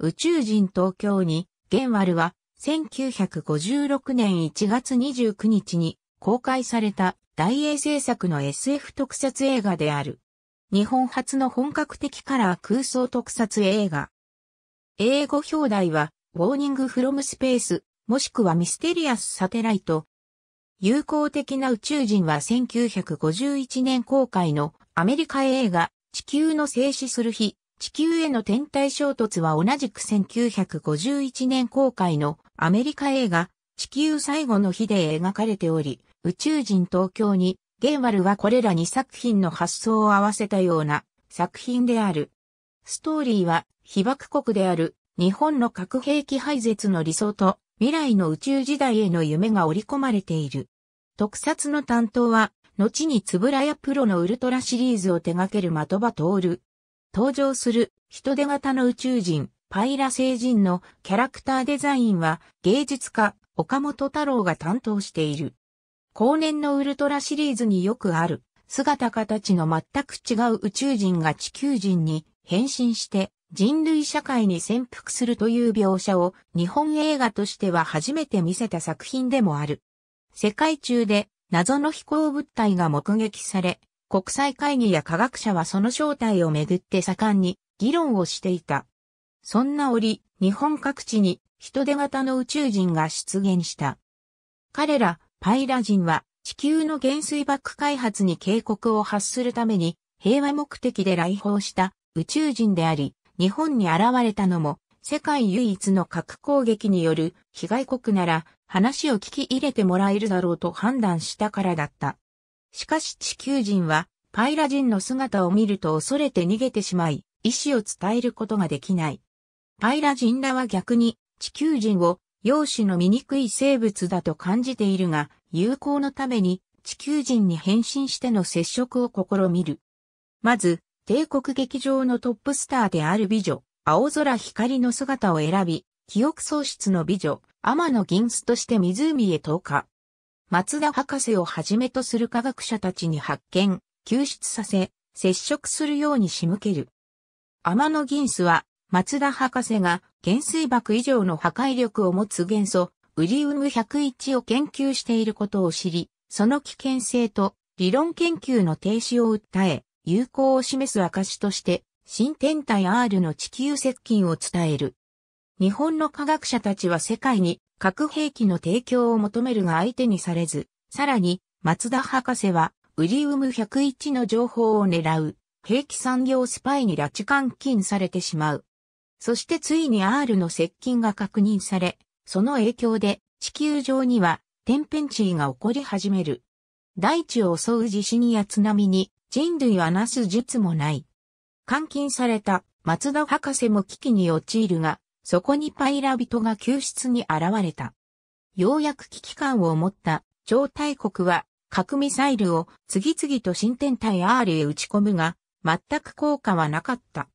宇宙人東京に、ゲンワルは、1956年1月29日に公開された大英製作の SF 特撮映画である。日本初の本格的カラー空想特撮映画。英語表題は、ウォーニングフロムスペース、もしくはミステリアスサテライト。友好的な宇宙人は1951年公開のアメリカ映画、地球の静止する日地球への天体衝突は同じく1951年公開のアメリカ映画地球最後の日で描かれており、宇宙人東京にゲーマルはこれら2作品の発想を合わせたような作品である。ストーリーは被爆国である日本の核兵器廃絶の理想と未来の宇宙時代への夢が織り込まれている。特撮の担当は後につぶらやプロのウルトラシリーズを手掛ける的場徹、登場する人手型の宇宙人、パイラ星人のキャラクターデザインは芸術家、岡本太郎が担当している。後年のウルトラシリーズによくある、姿形の全く違う宇宙人が地球人に変身して人類社会に潜伏するという描写を日本映画としては初めて見せた作品でもある。世界中で謎の飛行物体が目撃され、国際会議や科学者はその正体をめぐって盛んに議論をしていた。そんな折、日本各地に人手型の宇宙人が出現した。彼ら、パイラ人は地球の原水爆開発に警告を発するために平和目的で来訪した宇宙人であり、日本に現れたのも世界唯一の核攻撃による被害国なら話を聞き入れてもらえるだろうと判断したからだった。しかし地球人はパイラ人の姿を見ると恐れて逃げてしまい、意志を伝えることができない。パイラ人らは逆に地球人を容姿の醜い生物だと感じているが、友好のために地球人に変身しての接触を試みる。まず、帝国劇場のトップスターである美女、青空光の姿を選び、記憶喪失の美女、天の銀子として湖へ投下。松田博士をはじめとする科学者たちに発見、救出させ、接触するように仕向ける。天の銀子は、松田博士が原水爆以上の破壊力を持つ元素、ウリウム101を研究していることを知り、その危険性と理論研究の停止を訴え、有効を示す証として、新天体 R の地球接近を伝える。日本の科学者たちは世界に核兵器の提供を求めるが相手にされず、さらに、松田博士は、ウリウム101の情報を狙う、兵器産業スパイに拉致監禁されてしまう。そしてついに R の接近が確認され、その影響で、地球上には、天変地異が起こり始める。大地を襲う地震や津波に、人類はなす術もない。監禁された松田博士も危機に陥るが、そこにパイラ人が救出に現れた。ようやく危機感を持った超大国は核ミサイルを次々と新天体 R へ打ち込むが、全く効果はなかった。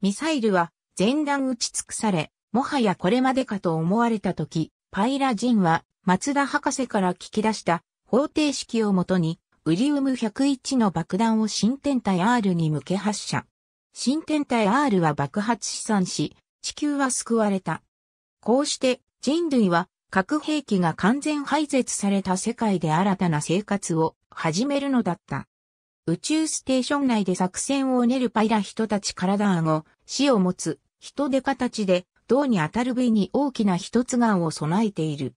ミサイルは全弾打ち尽くされ、もはやこれまでかと思われた時、パイラ人は松田博士から聞き出した方程式をもとに、ウリウム101の爆弾を新天体 R に向け発射。新天体 R は爆発試算し、地球は救われた。こうして人類は核兵器が完全廃絶された世界で新たな生活を始めるのだった。宇宙ステーション内で作戦を練るパイラ人たち体を死を持つ、人で形で、銅に当たる部位に大きな一つ眼を備えている。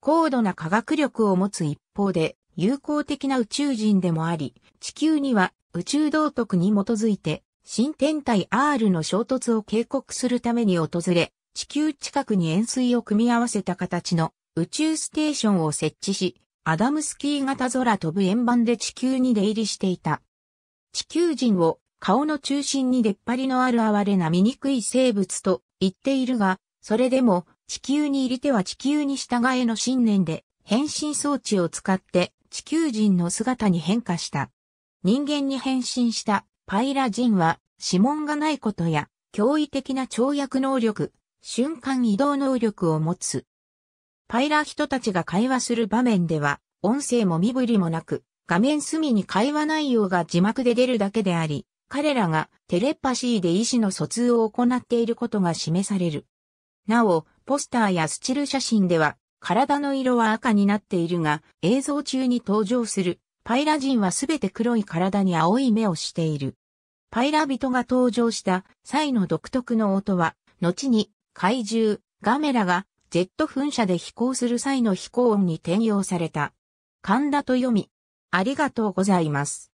高度な科学力を持つ一方で、友好的な宇宙人でもあり、地球には宇宙道徳に基づいて新天体 R の衝突を警告するために訪れ、地球近くに円錐を組み合わせた形の宇宙ステーションを設置し、アダムスキー型空飛ぶ円盤で地球に出入りしていた。地球人を顔の中心に出っ張りのある哀れな醜い生物と言っているが、それでも地球に入り手は地球に従えの信念で変身装置を使って地球人の姿に変化した。人間に変身したパイラ人は指紋がないことや驚異的な跳躍能力、瞬間移動能力を持つ。パイラ人たちが会話する場面では、音声も身振りもなく、画面隅に会話内容が字幕で出るだけであり、彼らがテレパシーで意思の疎通を行っていることが示される。なお、ポスターやスチル写真では、体の色は赤になっているが、映像中に登場するパイラ人はすべて黒い体に青い目をしている。パイラ人が登場した際の独特の音は、後に怪獣、ガメラがジェット噴射で飛行する際の飛行音に転用された。神田と読み、ありがとうございます。